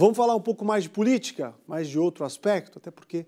Vamos falar um pouco mais de política, mas de outro aspecto, até porque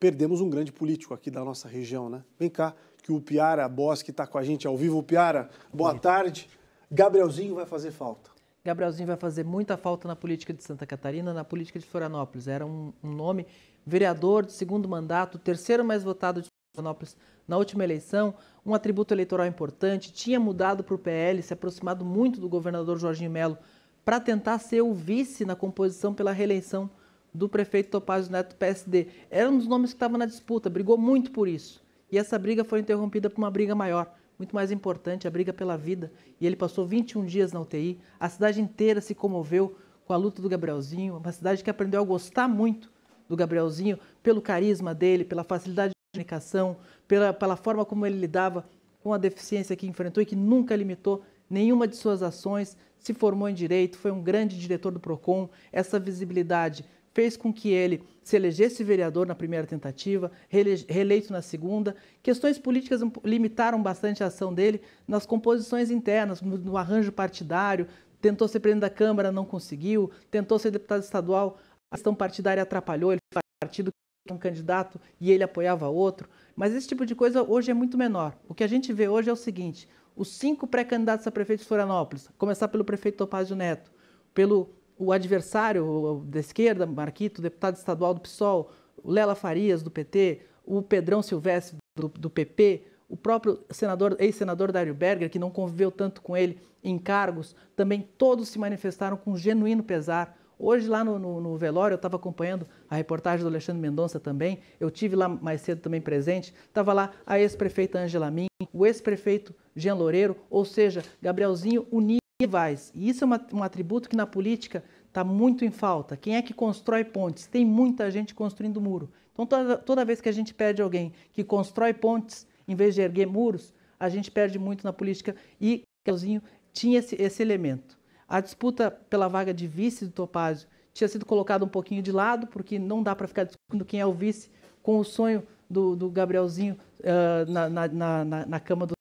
perdemos um grande político aqui da nossa região, né? Vem cá, que o Piara Bosque está com a gente ao vivo. Piara, boa tarde. Gabrielzinho vai fazer falta. Gabrielzinho vai fazer muita falta na política de Santa Catarina, na política de Florianópolis. Era um, um nome vereador de segundo mandato, terceiro mais votado de Florianópolis na última eleição, um atributo eleitoral importante, tinha mudado para o PL, se aproximado muito do governador Jorginho Melo para tentar ser o vice na composição pela reeleição do prefeito Topazio Neto PSD. Era um dos nomes que estava na disputa, brigou muito por isso. E essa briga foi interrompida por uma briga maior, muito mais importante, a briga pela vida. E ele passou 21 dias na UTI. A cidade inteira se comoveu com a luta do Gabrielzinho, uma cidade que aprendeu a gostar muito do Gabrielzinho pelo carisma dele, pela facilidade de comunicação, pela, pela forma como ele lidava com a deficiência que enfrentou e que nunca limitou nenhuma de suas ações, se formou em direito, foi um grande diretor do PROCON. Essa visibilidade fez com que ele se elegesse vereador na primeira tentativa, reeleito na segunda. Questões políticas limitaram bastante a ação dele nas composições internas, no arranjo partidário. Tentou ser presidente da Câmara, não conseguiu. Tentou ser deputado estadual, a questão partidária atrapalhou. Ele faz partido com um candidato e ele apoiava outro. Mas esse tipo de coisa hoje é muito menor. O que a gente vê hoje é o seguinte: os cinco pré-candidatos a prefeito de Florianópolis, começar pelo prefeito Topazio Neto, pelo o adversário da esquerda, Marquito, deputado estadual do PSOL, o Lela Farias, do PT, o Pedrão Silvestre, do, do PP, o próprio senador, ex-senador Dário Berger, que não conviveu tanto com ele em cargos, também todos se manifestaram com genuíno pesar. Hoje, lá no, no, no velório, eu estava acompanhando a reportagem do Alexandre Mendonça também, eu tive lá mais cedo também presente, estava lá a ex-prefeita Angela Min, o ex-prefeito Jean Loureiro, ou seja, Gabrielzinho unia rivais. E isso é uma, um atributo que na política está muito em falta. Quem é que constrói pontes? Tem muita gente construindo muro. Então toda, toda vez que a gente perde alguém que constrói pontes em vez de erguer muros, a gente perde muito na política e Gabrielzinho tinha esse, esse elemento. A disputa pela vaga de vice do Topázio tinha sido colocada um pouquinho de lado, porque não dá para ficar discutindo quem é o vice com o sonho do, do Gabrielzinho uh, na, na, na, na cama do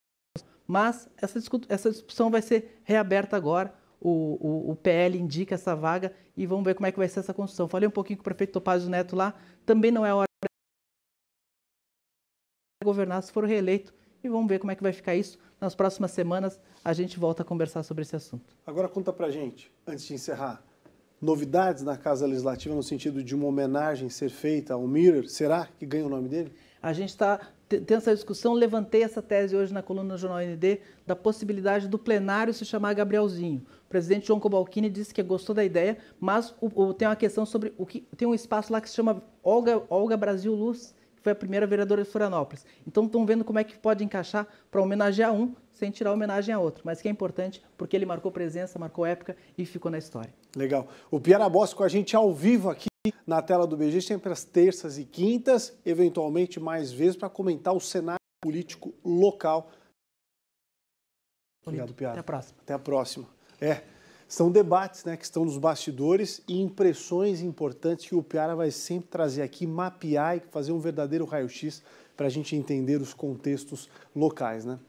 mas essa, essa discussão vai ser reaberta agora. O, o, o, PL indica essa vaga e vamos ver como é que vai ser essa construção. Falei um pouquinho com o prefeito Topazio Neto lá, também não é hora de governar se for reeleito e vamos ver como é que vai ficar isso. Nas próximas semanas a gente volta a conversar sobre esse assunto. Agora conta pra gente, antes de encerrar, novidades na Casa Legislativa no sentido de uma homenagem ser feita ao Mirror, será que ganha o nome dele? A gente está tem essa discussão, levantei essa tese hoje na coluna do Jornal ND da possibilidade do plenário se chamar Gabrielzinho. O presidente João Cobalcini disse que gostou da ideia, mas o, o, tem uma questão sobre o que tem um espaço lá que se chama Olga, Olga Brasil Luz, que foi a primeira vereadora de Florianópolis. Então estão vendo como é que pode encaixar para homenagear um sem tirar homenagem a outro, mas que é importante porque ele marcou presença, marcou época e ficou na história. Legal. O Piara Boss com a gente ao vivo aqui na tela do BG sempre às terças e quintas, eventualmente mais vezes, para comentar o cenário político local. Bonito. Obrigado, Piara. Até a próxima. Até a próxima. É, são debates né, que estão nos bastidores e impressões importantes que o Piara vai sempre trazer aqui, mapear e fazer um verdadeiro raio-x para a gente entender os contextos locais. Né?